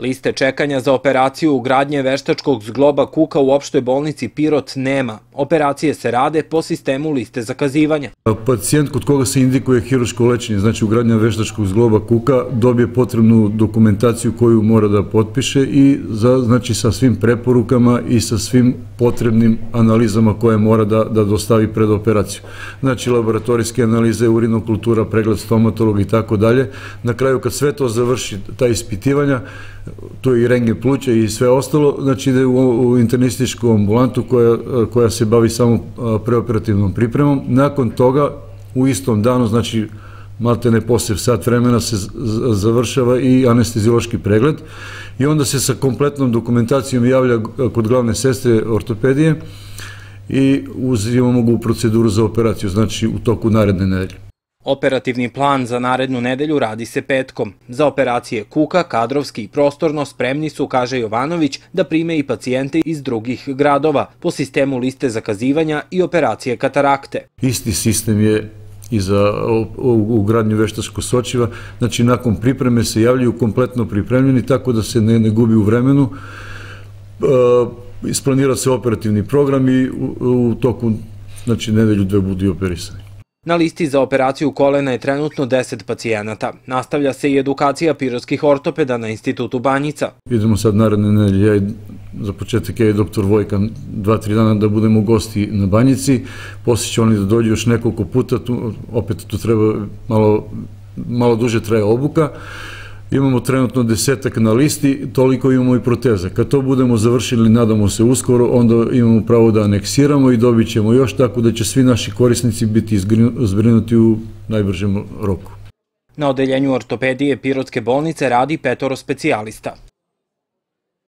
Liste čekanja za operaciju ugradnje veštačkog zgloba kuka u opštoj bolnici Pirot nema. Operacije se rade po sistemu liste zakazivanja. Pacijent kod koga se indikuje hiruško lečenje, znači ugradnja veštačkog zgloba kuka, dobije potrebnu dokumentaciju koju mora da potpiše i za, znači sa svim preporukama i sa svim potrebnim analizama koje mora da, da dostavi pred operaciju. Znači laboratorijske analize, urinokultura, pregled stomatologa i tako dalje. Na kraju kad sve to završi, ta ispitivanja, tu je i rengen pluća i sve ostalo, znači ide u, u internističku ambulantu koja, koja se bavi samo preoperativnom pripremom. Nakon toga, u istom danu, znači malte ne posle sat vremena se završava i anestezijološki pregled i onda se sa kompletnom dokumentacijom javlja kod glavne sestre ortopedije i uzimamo ga u proceduru za operaciju, znači u toku naredne nedelje. Operativni plan za narednu nedelju radi se petkom. Za operacije kuka, kadrovski i prostorno spremni su, kaže Jovanović, da prime i pacijente iz drugih gradova po sistemu liste zakazivanja i operacije katarakte. Isti sistem je i za ugradnju veštačko sočiva, znači nakon pripreme se javljaju kompletno pripremljeni tako da se ne, gubi u vremenu. E, isplanira se operativni program i u, toku znači, nedelju dve budu operisani. Na listi za operaciju kolena je trenutno 10 pacijenata. Nastavlja se i edukacija pirotskih ortopeda na institutu Banjica. Idemo sad naredne nedelje, ja i, za početak ja i doktor Vojkan, dva, tri dana da budemo gosti na Banjici, Posle će oni da dođu još nekoliko puta, opet tu treba malo, malo duže traje obuka, Imamo trenutno desetak na listi, toliko imamo i proteza. Kad to budemo završili, nadamo se uskoro, onda imamo pravo da aneksiramo i dobit ćemo još tako da će svi naši korisnici biti zbrinuti u najbržem roku. Na odeljenju ortopedije Pirotske bolnice radi petoro specijalista.